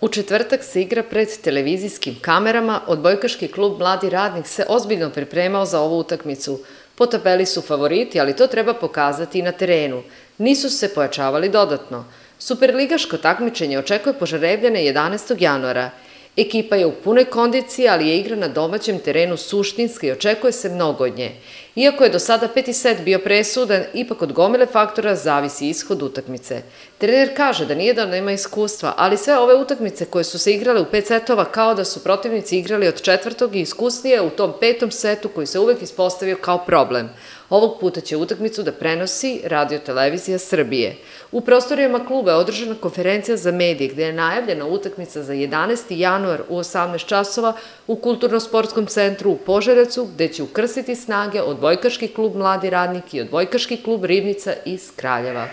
U četvrtak se igra pred televizijskim kamerama, odbojkaški klub Mladi radnik se ozbiljno pripremao za ovu utakmicu. Po tabeli su favoriti, ali to treba pokazati i na terenu. Nisu se pojačavali dodatno. Superligaško takmičenje očekuje požarevljene 11. januara. Ekipa je u punoj kondiciji, ali je igra na domaćem terenu suštinski i očekuje se mnogo od nje. Iako je do sada peti set bio presudan, ipak od gomile faktora zavisi ishod utakmice. Trener kaže da nije da nema iskustva, ali sve ove utakmice koje su se igrale u pet setova kao da su protivnici igrali od četvrtog i iskusnije u tom petom setu koji se uvek ispostavio kao problem. Ovog puta će utakmicu da prenosi Radio Televizija Srbije. U prostorijama kluba je održana konferencija za medije gde je najavljena utakmica za 11. januar januar u 18 časova u Kulturno-sportskom centru u Požarecu, gde će ukrstiti snage odbojkaški klub Mladi radnik i odbojkaški klub Ribnica iz Kraljeva.